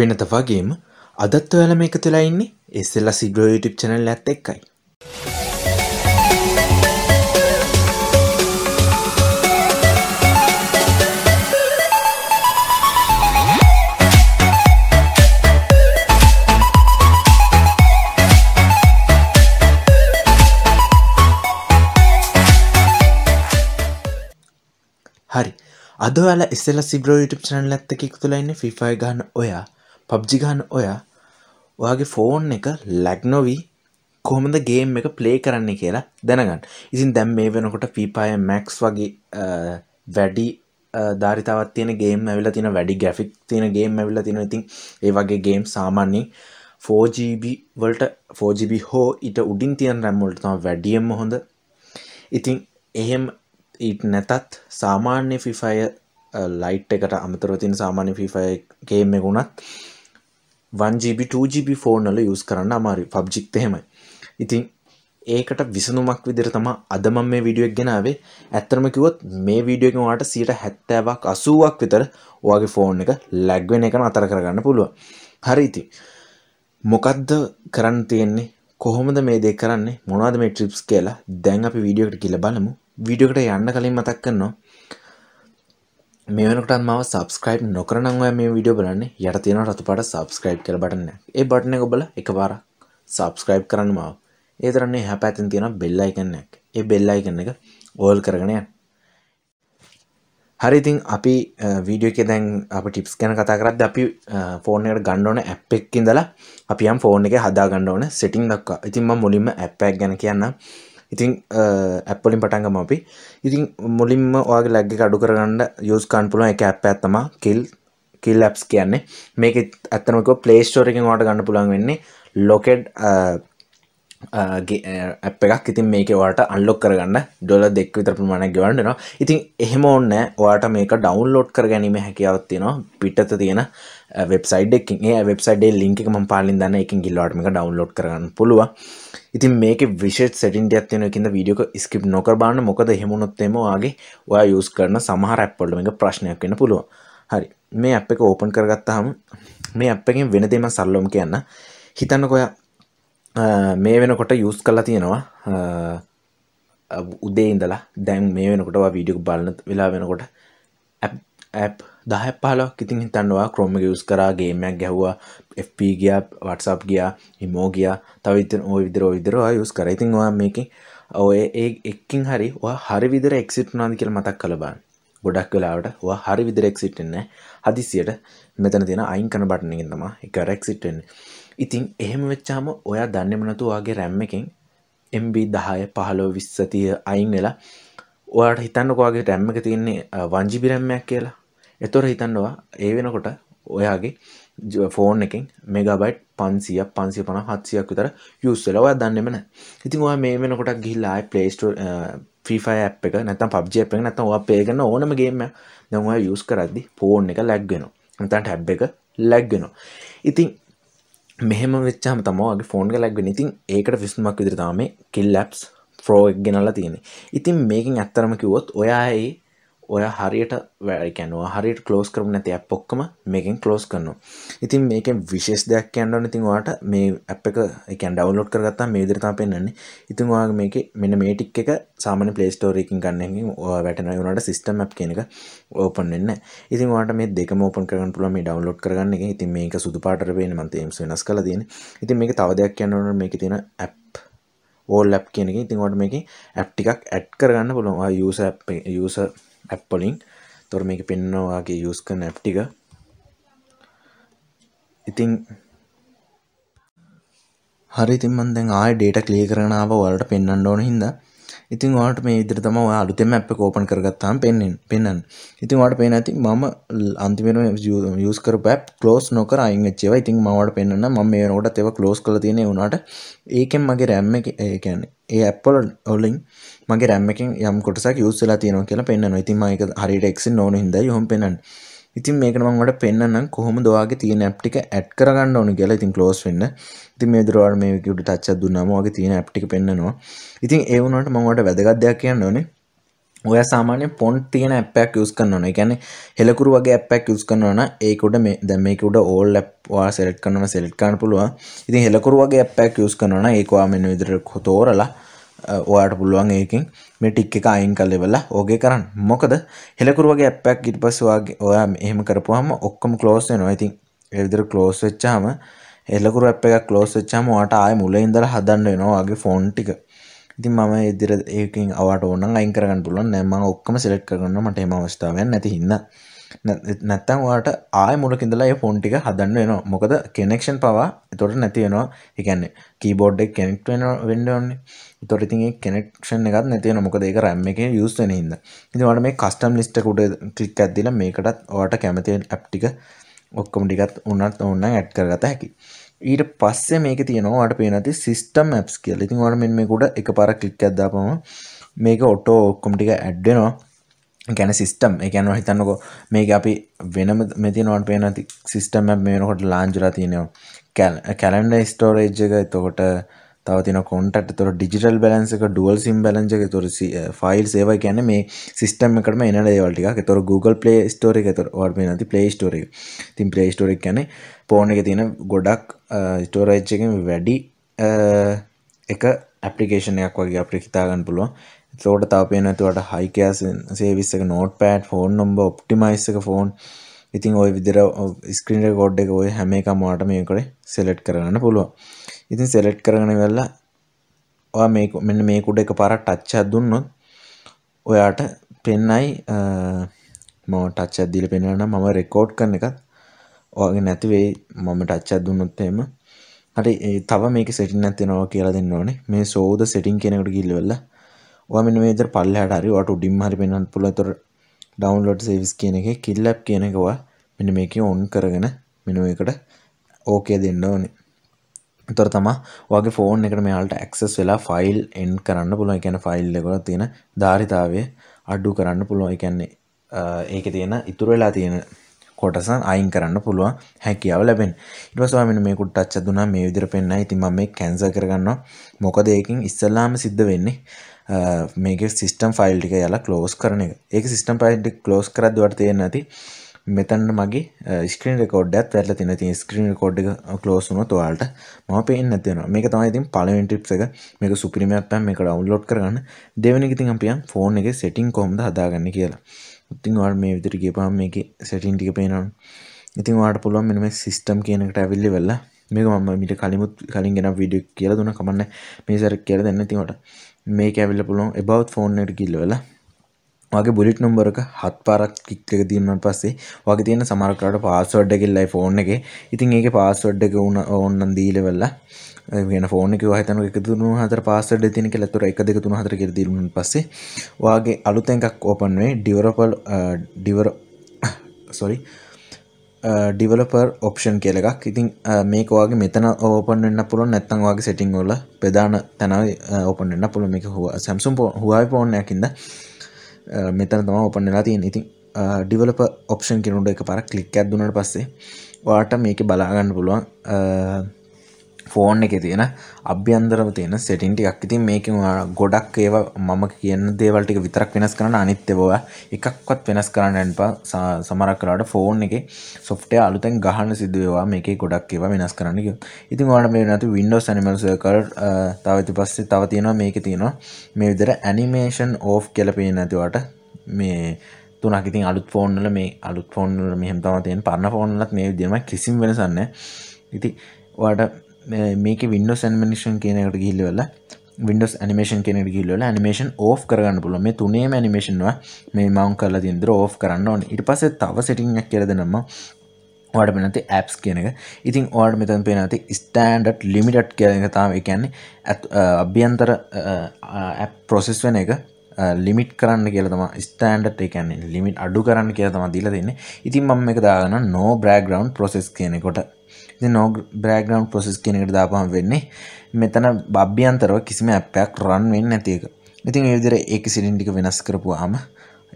වෙනත වගේම අදත් ඔයාලම එක තුලා ඉන්නේ එස්සෙල්ලා සිඩ්‍රෝ YouTube channel එකත් එක්කයි. හරි අදවල එස්සෙල්ලා සිඩ්‍රෝ YouTube channel එකත් එක්ක එකතු වෙලා ඉන්නේ FIFA ගන්න ඔයා පබ්ජි ගහන්න ඔයා ඔයාගේ ෆෝන් එක ලැක් නොවී කොහොමද ගේම් එක ප්ලේ කරන්නේ කියලා දැනගන්න ඉසින් දැම් මේ වෙනකොට පිපාය මැක්ස් වගේ වැඩි ධාරිතාවත් තියෙන ගේම් ඇවිල තින වැඩි ගැෆික් තියෙන ගේම් ඇවිල තින ඉතින් ඒ වගේ ගේම් සාමාන්‍යෙන් 4GB වලට 4GB හෝ ඉට උඩින් තියන් රැම්වලට තම වැඩියම් හොඳ ඉතින් එහෙම ඊට නැතත් සාමාන්‍ය ෆිෆය ලයිට් එකට අමතරවතින් සාමාන්‍ය ෆිෆයගේම ගුණත් 1GB 2GB ෆෝනල යුස් කරන්න අමාරි පබ්ජික්ත හෙමයි ඉතින් ඒකට විසනුමක් විදිර තම අදම මේ විඩියක් ගෙනාවේ ඇත්තරම කිවොත් මේ වීඩියෝක වාට සීට හැත්තෑවක් අසුවක් විතර ඔයාගේ ෆෝන් එක ලැග්වෙන එකන අතර කරගන්න පුළුව හරිඉති මොකක්ද කරන්න තියෙන්නේ කොහොමද මේ දෙ කරන්නේ මොනාද මේ ට්‍රිප්ස් කියලා දැන් අපි වීඩියෝකට කියල බලමු වීඩියෝකට යන්න කලින් මතක් කරනවා මේ වෙනකොට මම subscribe නොකරනම් ඔයා මේ වීඩියෝ බලන්නේ යට තියෙන රතුපාට subscribe කියලා බටන් එකක්. ඒ බටන් එක ඔබලා එකපාරක් subscribe කරන්න මාව. ඒ තරන්නේ එහා පැත්තෙන් තියෙන bell icon එකක්. ඒ bell icon එක all කරගෙන යන්න. හරි ඉතින් අපි වීඩියෝ එක දැන් අප ටිප්ස් ගැන කතා කරද්දී අපි ෆෝන් එකට ගන්න ඕන ඇප් එකක ඉඳලා අපි යම් ෆෝන් එකේ හදා ගන්න ඕන සෙටින් දක්වා. ඉතින් මම මුලින්ම ඇප් එකක් ගැන කියන්නම්. ඉතින් ඇප්ලින් පටන්ගම අපි ඉතින් මුලින්ම ඔයාගේ ලැග්ගි අඩු කරගන්න යස් කන්පුලුව එක ඇප් ඇත්තම කිල් කිල් ලැප්ස් කියන්නේ මේක ඇත්තනක පලේස්ටෝරකින් වාට ගන්න පුළන් වෙන්නේ ලොකෙඩ් අපක් ඉතින් මේක වාට අල්ලොක් කරගන්න ඩොල දෙක් විතර ප්‍රමාණක් ගවන්නවා ඉතින් එහෙම ඔන්න වාට මේක ඩවන්ලෝඩ් කර ගැනීම හැකිවත්තියෙනවා පිටත තියෙන වෙබ්සයිඩ්ක්ේ වෙබ්සයිඩේ ලිංක ම පාලින් දන්න එකින් ගිල්ලාටම එක ඩවන්ලෝඩ් කරන්න පුළුව ඉතින් මේක විශෂ සටින්ට අත්යන කියෙන වීඩියක ස්කිප් නොකර බාන්න මොකද හෙමුණොත්තේම වාගේ ඔයා යස් කරන සමහර ඇප්පොල්ඩ එක ප්‍රශ්නයක් වෙන පුළුව හරි මේ අප එක ඕපන් කරගත්තාහම මේ අප එකෙන් වෙනදේම සල්ලොම කියන්න හිතන්න කොයා මේ වෙනකොට යුස් කලා තියෙනවා උදේ ඉඳලා දැන් මේ වෙනකොට වීඩියෝ බලන වෙලා වෙනකොට ඇප් දහ පාලක් ඉතින් හිතන්නවා ක්‍රොම යුස් කරාගේමයක් ගැහවා FP ගිය වටසප් ගියා හිමෝ ගියා තවිතන් ඕ විදිර විදිරවා යුස් කර ඉතින්වා මේක ඔය ඒ එක්කින් හරි හරි විදිර එක්සිට් නාද කියල මතක් කළ බාන්න ගොඩක් වෙලාවට වා හරි විදිර එක්සිට්න්න හදිසියට මෙතන තියෙන අයින් කන බටනගින් තම එක රැක්සිටෙන් ඉතින් එහෙම වෙච්චාම ඔයා දන්නෙම නැතුව ඔයාගේ RAM එකෙන් MB 10 15 20 30 අයින් වෙලා ඔයාට හිතන්නකෝ ඔයාගේ RAM එක තියෙන්නේ 1GB RAM එකක් කියලා. එතකොට හිතන්නවා ඒ වෙනකොට ඔයාගේ ෆෝන් එකෙන් මෙගබයිට් පන්සිය පන්සිය පන හත්සියක් විතර යුස්සල ඔය දන්නෙමන ඉතින් ඔයා මේ වෙනකොට ගිල්ලා පලේස්ට ෆිෆය අප් එක නැතම් පබ්ජය එක නැතම් ඔයා පේගන්න ඕනමගේම දැවා යුස් කරද්දි ෆෝන් එක ලැක්ගෙන නතන් හැබ් එක ලැක්ගෙන ඉතින් මෙහෙම වෙච්චාම තමගේ ෆෝන් ලක් නිතින් ඒකට විසුමක් විදිරතාම කෙල්ලප්ස් ෆ්‍රෝක් ගෙනල්ලා තියෙන ඉතින් මේකින් ඇත්තරම කිවොත් ඔයාඒ ඔය හරියට වැැනව හරිට කලෝස් කරම නැති ඇප් ඔක්කම මේකෙන් කලෝස් කරනවා ඉතින් මේකෙන් විශේෂ දෙයක් කැන්ඩවන ඉතින් වාට මේ අප එක එකන් ඩවලෝඩ් කරගත්තා මේ විදිරතා පෙන්න්නේ ඉතින් වා මේක මෙන්න මේ ටික් එක සාමන පලේස්ටෝරකින් ගන්නකින් ඕ වැටන වුණට සිස්ටම් ඇ් කෙනක ඕපන් එන්න ඉතින් වාට මේ දෙක මෝපන් කරන පුළ මේ ඩවලෝඩ් කරගන්න එක ඉතින් මේක සුදු පාටර පේන මන්තේම් වෙනස් කල තියෙන ඉතින් මේක තව දෙයක් කැන්නවන මේක තියෙන ඇප් ඕල් ලැප් කියනක ඉතින් වට මේක ඇප් ටිකක් ඇඩ් කරගන්න පුළුවන් යස යස ඇප්පොලින් තොර මේක පෙන්නවාගේ යුස්ක නැප්ටික ඉතිං හරි තිමන් දැන් ආය ඩේට කලේ කරනාව වලට පෙන්න්න ඕන හින්දා ඉතින් වාට මේ ඉදිරි තම අලුතෙම අප කෝපන් කරගත්තාම් පෙන්ෙන් පෙන්න්න ඉතින් වාට පෙන ඇති මම අන්තිමෙන යස් කර පැප් කලෝස් නොකර අයින් චේව ඉතින් මවට පෙන්න්න ම මේ නෝට තෙව කලෝස් කල තියෙන වුණට ඒකෙන් මගේ රැම්ම ඒකැන ඒ ඇප්පොල ඔල්ලින් මගේ රැම්මකින් යම් කොටසක් යුස්සලා තියෙනවා කියලා පෙන්න්න ඉතින් මයික හරිට එක්සි නොන හිද යොම් පෙන්න්න ඉතින් මේක මම ඔයාලට පෙන්නන්නම් කොහොමද ඔයාගේ තියෙන ඇප් ටික ඇඩ් කරගන්න ඕන කියලා. ඉතින් ක්ලෝස් වෙන්න. ඉතින් මේ විදිහට ඔයාලට මේ විදිහට ටච් එකක් දුන්නාම ඔයාගේ තියෙන ඇප් ටික පෙන්නනවා. ඉතින් ඒ වුණාට මම ඔයාලට වැදගත් දෙයක් කියන්න ඕනේ. ඔය සාමාන්‍ය පොන්ට් තියෙන ඇප්පයක් යස් කරනවන එකැන හෙළකුරු වගේ ඇප්පක් යස් කරනවන ඒකුඩ මේ දැමෙක උඩ ඕල් ලැප්වා සෙලට් කරනව සෙලට් කරන්න පුළුවන් ඉතින් හෙළකුරු වගේ ඇප්පක් යස් කරනවන ඒකවා මෙන්න විදිහට තෝරලා ඔයාට පුළුවන් ඒකින් මේ ටික් එක අයින් කරලා ඉවරලා ඕකේ කරන්න. මොකද හෙලකුරු වගේ ඇප් එකක් ඊට පස්සේ ඔයාගේ ඔයා එහෙම කරපුවාම ඔක්කොම ක්ලෝස් වෙනවා. ඉතින් ඒ විදිහට ක්ලෝස් වෙච්චාම හෙලකුරු ඇප් එකක් ක්ලෝස් වෙච්චාම ඔයාට ආයෙ මුලින් ඉඳලා හදන්න වෙනවා ඔයාගේ ෆෝන් ටික. ඉතින් මම ඉදිරියට ඒකින් අවට ඕනනම් අයින් කරගන්න පුළුවන්. නෑ මම ඔක්කොම සිලෙක්ට් කරගන්න මට එහෙම අවස්ථාවක් නැති හින්දා. නැත්තම් වාට ආය මුලකින්දලා ඒ ෆෝන් ටික හදන්න වෙනවා මොකද කෙනෙක්ෂන් පවා එතොට නැති වෙනවා එකන්නේ කීබෝඩ් එක කෙනෙක්ට වෙන වෙන්ඩෝන්නේ තොට ඉතින් කෙනෙක්ෂන් එකත් නැතිවෙන මොකද ඒක රැම් එක යස් වෙන හිද ඉතිවට මේ කස්ටම් ලිස්ට කුඩ කලික් ඇදදිල මේකටත් ඕට කැමතිෙන් ඇප්ටික ඔක්කොම ටිකත් උන්නත් ඔන්න ඇට් කරගත හැකි ඊට පස්සේ මේක තියෙනවාට පේනති සිිස්ටම් ඇප්ස් කියල ඉතින් වට මෙ මේකුට එක පර කලික් ඇදදාපම මේක ඔටෝ ඔක්කොම ටික ඇඩ්ඩෙනවා ගැන සිිස්ටම් එකන හිතන්නකො මේක අපි වෙනම මෙති නොන් පේන සිිස්ටම මේනකොට ලාංජලා තියනවා කැලන්ඩ ස්ටෝරේජ් එක එතකොට තවතින කොන්ටට තොර ඩිජිටල් බලන්ස එක ඩුවල් සිම් බලන්ස එක තොර ෆයිල් සේව කියන මේ සිිස්ටම් එකටම එන ඒවල්ටික තොර Google පලේ ස්ටෝර එක තොර වර්ම නති පලේ ස්ටෝර තින් පලේ ස්ටෝරක් ැන පෝන එක තියෙන ගොඩක් ස්ටෝරේච්චකින් eh, වැඩි eh, එක ඇපිකේෂනයක් වගේ අපි හිතාගන්න පුළුවන් තෝට තව පේනැතුවට හයිකයා සේවිස්සක නෝට් පෑට් ෆෝන් නොම්බ ඔප්ටිමයිස්සක ෆෝන් ඉතින් ඔය විදිර ස්ක්‍රීන්ට ගොඩ් එක ඔය හැම එක මවාට මේකට සෙලෙට් කරන්න පුළුව ඉතින් සෙලෙට් කරගන වෙල්ලා ඔයා මේ මෙන්න මේ කුඩ එක පරක් ටච්චා දුන්නොත් ඔයාට පෙන්නයි මම ටච්චත් දීලා පෙන්වන්න මම රෙකෝඩ් කරන එකත් ඔයාගේ නැති වෙයි මම ටච්චත් දුන්නොත් එහෙම හරි තව මේක සෙටින් නැත්නම් ඔයා කියලා දෙන්න ඕනේ මේ සෝද සෙටින් කියන එකට ගිහිල්ලා ඔයා මෙන්න මේ විතර පල්ලෙහාට හරි ඔයාට උඩින්ම හරි පෙන්වන්න පුළුවන්. ඒතර ඩවුන්ලෝඩ් සර්විස් කියන එකේ කිල් ඇප් කියන එක ඔයා මෙන්න මේකේ ඔන් කරගෙන මෙන්න මේකට ඕකේ දෙන්න ඕනේ. ඒතර තමයි ඔයාගේ ෆෝන් එකට මෙයාලට ඇක්සස් වෙලා ෆයිල් එන්ඩ් කරන්න පුළුවන්. ඒ කියන්නේ ෆයිල් එකවල තියෙන ධාරිතාවය අඩු කරන්න පුළුවන්. ඒ කියන්නේ ඒකේ තියෙන ඉතුරු වෙලා තියෙන කොටසන් අයින් කරන්න පුළුවන් හැකියාව ලැබෙන ඉටවස්වා මෙ මේ කුට්ටච්ච දුනා මේ විදිර පෙන්න්න ඉතින් ම මේ කැන්ස කරගන්න මොකද ඒකින් ඉස්සල්ලාම සිද්ධ වෙන්නේ මේක සිිස්ටම් ෆයිල් ටික යලා කලෝස් කරන එක ඒක සිිස්ටම් පයිල්් කලෝස් කරදවට තියෙන ඇති මෙතන්න මගේ ස්ක්‍රීන් රකෝඩ්ඩත් ඇල තින ති ස්ක්‍රීන් කෝඩ් කලෝසුන තුවාලට ම පේෙන් ඇතියන මේක තමයි ඉතින් පලවෙන් ටිප්ස එක මේක සුපිරිමැත්තම් මේක ඩවන්ලෝඩ් කරන්න දෙවනිගතින් අපියන් ෆෝන් එක සෙටින් කොම්ද හදාගන්න කියලා ඉතින් වාට මේ විදිර ගේපාම් මේක සැටින් ටික පේනම් ඉතින් වාට පුළුවන් මෙම සිිස්ටම් කියනකට ඇවිල්ලි වෙල්ලා මේක මම මිට කලිමුත් කලින් ගෙන විඩිය කියල දුන කමන්න මේ සැර කියල දෙන්න තිවට මේක ඇවිල්ලා පුළුවන් about phone එකට කිල්ල වෙලා වගේ බුලට් නම්බර එක හත් පාරක් කික් එක දීන්නට පස්සේ වගේ තියෙන සමහර කාට පාස්වර්ඩ් එක ඉල්ලයි ෆෝන් එකේ. ඉතින් ඒකේ පාස්වර්ඩ් එක උන ඕන්නම් දීලා වෙලා වෙන ෆෝන එක හතන එක තුන හතර පාස්සඩ තින කෙ තුර එක දෙක තුන හතර කිරදිරුන් පස්සේ වගේ අලුතැන්කක් ඕපන් වේ ඩිවරපල් ඩිවර සොරි ඩිවලපර් ඔප්ෂන් කියල එකක් ඉතින් මේකවාගේ මෙතන ඕපන් වන්න පුළුවන් නැත්තන් වගේ සිටිං වල ප්‍රධාන තැනයි ඕපන් වන්න පුළුව මේක හුව සැම්සුම් හුවයි පෝනයකින්ද මෙතන තම ඔපන් වෙලා තියෙන ඉතින් ඩිවලප ඔප්ෂන් කෙනුට එක පර කලික් ඇත්දුනට පස්සේ වාට මේක බලාගන්න පුළුවන් ෆෝන් එක තියෙන අභ්‍යන්දරව තියෙන සෙටින්ටික් ඉතින් මේක ගොඩක් ඒව මම කියන දේවල්ටික විතරක් වෙනස් කරන්න අනිත්‍යබව එකක්වත් වෙනස් කරන්න ඇන්පා සමරක් කරට ෆෝන් එක සොෆ්ටය අලුතැන් ගහන්න සිදුවවා මේක ගොඩක් ඒව වෙනස් කරන්නක ඉතින් වාට මේ නැති විඩෝ සැනිමල්සකර තවති පස්සේ තව තියෙනවා මේක තියෙනවා මේ විදර ඇනිමේෂන් ඕෆ් කලපේ නැතිවට මේ තුනක් ඉතින් අලුත් ෆෝන්නල මේ අලුත් ෆෝන්නල මෙහම තමතයෙන් පරණ ෆෝන්නලත් මේ විදිරම කිසිම් වෙනසන්න ඉති වාට මේක වින්ඩෝ සන්මනිෂන් කියනකට ගිල්ලවෙල විඩස් නිමේෂන් කෙනෙට ගිල්ල නිමේෂන් ඕ් කරන්න පුල මේ තුනේ නිමේෂන්වා මේ මවං කරලා දින්දර ඕ් කරන්න ඕන ඉට පස තව සිටිංක් කරදනම්ම ඩ පනති ඇප්ස් කියනක ඉතින් ඕඩ මෙතන් පේනති ස්ටන්ඩට් ලිමිට් කියන තාව එකන්නේ ඇත් අභ්‍යන්තර පොසෙස් වෙන එක ලිමිට් කරන්න කියලතම ස්ටන්ඩට් එකන්නේ ලිමිට් අඩු කරන්න කියලතම දීලා දෙන්න ඉතින් මම එක දාගන නෝ බ්‍රග්‍රවන්් පොසෙස් කියනෙකොට නෝග බ්‍රෑග්‍රන්් පොසෙස් කෙනෙට දාපහම වෙන්නේ මෙතන බ්්‍යන්තරව කිසිම ඇපයක් රන් වෙන්න ඇතික ඉතින් ඒවිදිර ඒක සිලින්ටික වෙනස් කරපුවාම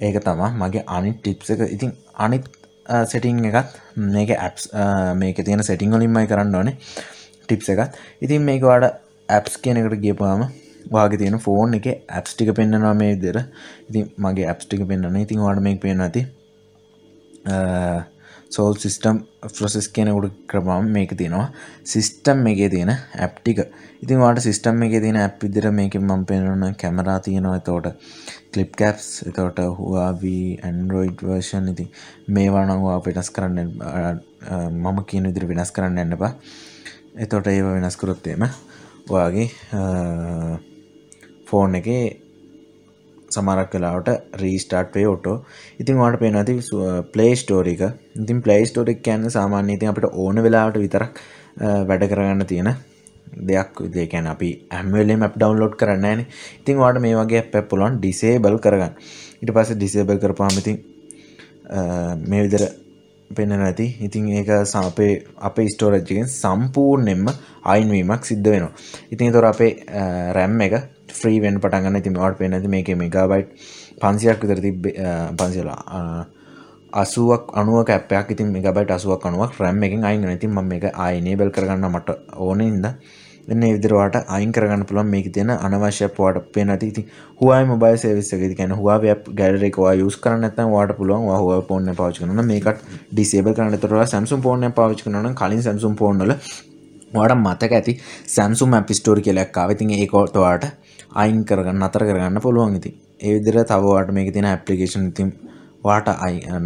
ඒක තමා මගේ අනිත් ටිප්ස එක ඉතින් අනිත් සෙටිං එකත් මේක ඇප්ස් මේක තියෙන සෙටිං ඔලින්මයි කරන්න ඕනේ ටිප්ස එකත් ඉතින් මේක වාඩ ඇප්ස් කියනකට ගියපාම වාගේ තියෙන ෆෝන් එක ඇප්ස් ටික පෙන්න්නනවා මේ දෙර ඉතින් මගේ ඇප්ස් ටික පෙන්න්න ඉතින් වාඩ මේක් පෙන්න්න ඇති සෝල් සිිස්ටම් ප්‍රසෙස් කියන උඩ ක්‍රබාම මේක තියෙනවා සිිස්ටම් එකේ තියෙන ඇප්ටික ඉතින් වාට සිිස්ටම් එක තියෙන ඇප් විදිර මේක මම් පෙනන කැමරා තියෙනවා තෝට කලිප් කැප්ස් එතවට හවාවී ඇන්රෝයිඩ් වර්ෂන් ඉති මේ වනවා වෙනස් කරන්න මම කියන විදිර වෙනස් කරන්න එන්නපා එතොට ඒව වෙනස්කරොත්තේම ඔයාගේ ෆෝන් එකේ සමරක් කලාවට රීස්ටාට් වේ ඔටෝ ඉතින් වාට පේන ඇති ප්ලේ ස්ටෝරික ඉතින් ප්ලේ ස්ටෝරික් කියන්න සාමාන්‍ය ඉතින් අපට ඕන වෙලාවට විතරක් වැඩ කරගන්න තියෙන දෙයක් විදේකැන අපි ඇම්වලේ මැප් ඩවන්ලෝඩ් කරන්න න ඉතින් වාට මේ වගේ පැප්පුලොන් ඩිසේබල් කරගන්න ඉට පස ඩිසේබල් කරපාමතින් මේ විදර පෙන්න නැති ඉතින් ඒක සාපේ අප ස්ටෝරජ්ගෙන් සම්පූර්ණෙන්ම අයින්වීමක් සිද්ධ වෙනවා ඉතින් තොර අපේ රැම් එක ්‍රී වෙන් පටගන්න ති වාට පේනැති මේක මේගබයිට් පන්සියක් විතර තිබ පන්සිලා අසුවක් අනුව කැපයක් ඉතින් මේගබයිට අසුවක් අනුවක් රැම් එකින් අයින් නැති ම මේ අයිනේ බෙල් කරගන්න මට ඕන ඉද එන්න ඉදිරවාට අයින් කරගන්න පුළන් මේක තියෙන අනවශ්‍යපවාට පේ නැති ති හවා මොබයි සේවිස්සක ගැන හවා ගැඩරෙකවා යුස් කරන්න ඇතන් වාට පුළුවන් හවා පෝන්න පාච කන මේකට ඩිසේබ කරන්න තුරවා සැම්සුම් පෝර්ණය පාච කනන කලින් සැම්සුම් පෝර්ණල වාට මතක ඇති සැම්සුම් අපිස්ටෝර් කියලක් කාවතින් ඒකෝටවාට අයින් කරගන්න අතර කරගන්න පුළුවන් ඉතින් ඒ විදිහට තව ඔයාලට මේකේ තියෙන ඇප්ලිකේෂන් ඉතින් ඔයාට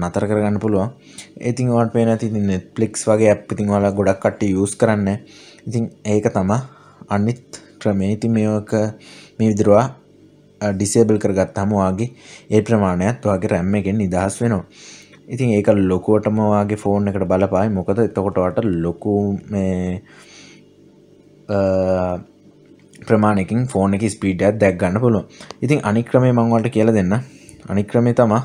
නතර කරගන්න පුළුවන්. ඉතින් ඔයාලට පේන තියෙන Netflix වගේ ඇප් ඉතින් ඔයාලා ගොඩක් කට්ටිය යූස් කරන්නේ. ඉතින් ඒක තමයි අනිත් ක්‍රමය. ඉතින් මේක මේ විදිහට ඩිසේබල් කරගත්තාම ඔයාගේ ඒ ප්‍රමාණයත් ඔයාගේ RAM එකෙන් නිදහස් වෙනවා. ඉතින් ඒක ලොකුවටම ඔයාගේ ෆෝන් එකට බලපායි. මොකද එතකොට ඔයාට ලොකු මේ ප්‍රමාණකින් ෆෝන එක ස්පීඩයක් දැක් ගන්න පුළුවන් ඉතින් අනික්‍රමේ මංවලට කියල දෙන්න අනික්‍රමේ තමා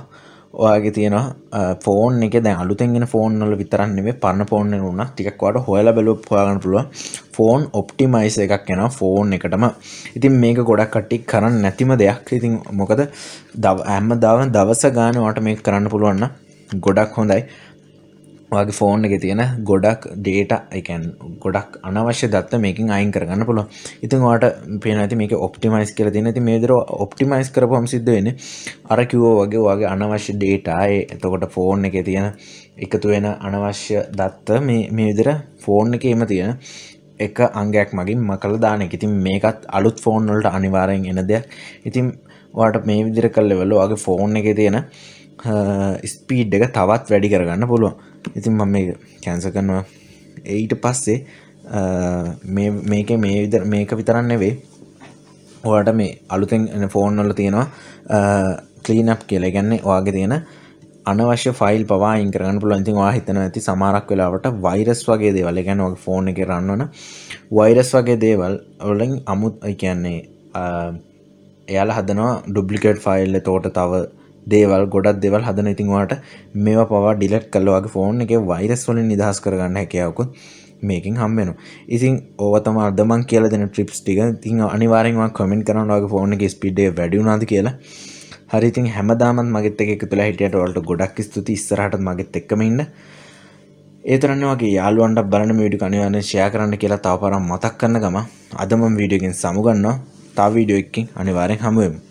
ඔයාගේ තියෙනවා ෆෝන් එක දැ අලුතෙන්ගෙන ෆෝන්නල විතරන්නේ පරන්න ෆෝන්න වුණ ටිකක්වට හොයල බැලුප හොයාගන්න පුළුවන් ෆෝන් ඔප්ටිමයිස එකක් යන ෆෝන් එකටම ඉතින් මේක ගොඩක් කට්ටි කරන්න නැතිම දෙයක් ඉතින් මොකද දව ඇම දාවන දවස ගානවාට මේ කරන්න පුළුවන්න ගොඩක් හොඳයි වගේ ෆෝන් එක තියෙන ගොඩක් ඩේට එකන් ගොඩක් අනවශ්‍ය දත්ත මේකින් අයින් කරගන්න පුළුව ඉතින් වාට පේන ඇති මේක ඔප්ටිමයිස් කර තින ඇති මේදර ඔප්ටිමයිස් කරපුම් සිද්ධ වෙන අර කිවෝ වගේ වගේ අනවශ්‍ය ඩේටාය එතකොට ෆෝන් එක තියෙන එකතු වෙන අනවශ්‍ය දත්ත මේ විදිර ෆෝන් එක එම තියෙන එක අංගයක් මගින් මකල දාන එක ඉතින් මේකත් අලුත් ෆෝන්නොලට අනිවාරයෙන් එන දෙයක් ඉතින් වාට මේ විදිර කල්ලෙවල්ල වගේ ෆෝන් එක තියෙන ස්පීඩ් එක තවත් වැඩි කරගන්න පුළුවන් ඉතින් මම කැන්ස කරනවා ඒට පස්සේ මේක මේ විදර මේක විතරන්න වේ ඔට මේ අලුතෙන් ෆෝන්නොල තියෙනවා කලීනප් කියලා ගැන්නේ වාගේ තියෙන අනවශ්‍ය ෆයිල් පවා ඉංකරගන්න පුළුවන් ඉතින් ඔයා හිතන ඇති සමහරක් වෙලාවට වෛරස් වගේ දේවල් ඒ කියන්නේ ඔගේ ෆෝන් එකේ රන් වෙන වෛරස් වගේ දේවල් වලින් අමුත් ඒ කියන්නේ එයාලා හදනවා ඩුප්ලිකේට් ෆයිල් එතකොට තව දේවල් ගොඩක් දෙවල් හදන ඉතින්වාට මේවා පවා ඩිලට් කල්ලවාගේ ෆෝන් එක වෛරස් වලින් නිදහස් කරගන්න හැකයාවකුත් මේකින් හම්බෙන ඉසින් ඕවතම අදමන් කියල දෙන ට්‍රිප්ස් ටික තින් අනිවාරෙන්වා කොමෙන්ට කරනවාගේ ෆෝන් එක ස්පිඩේ වැඩිුනාද කියලා හරිතින් හැමදාමත් මගෙත් එක තුළ හිටියට වලට ගොඩක් ස්තුති ස්රහට මගෙත් එක්කමඉන්න ඒතරන්න වගේ යාළුවන්ට බලන විඩි කනිවන්න ෂයා කරන්න කියලා තවපරම් මතක් කන්න ගම අදමම් වීඩියගෙන් සමුගන්නවා තව වීඩියෝ එක්කින් අනිවාරෙන් හමුවමු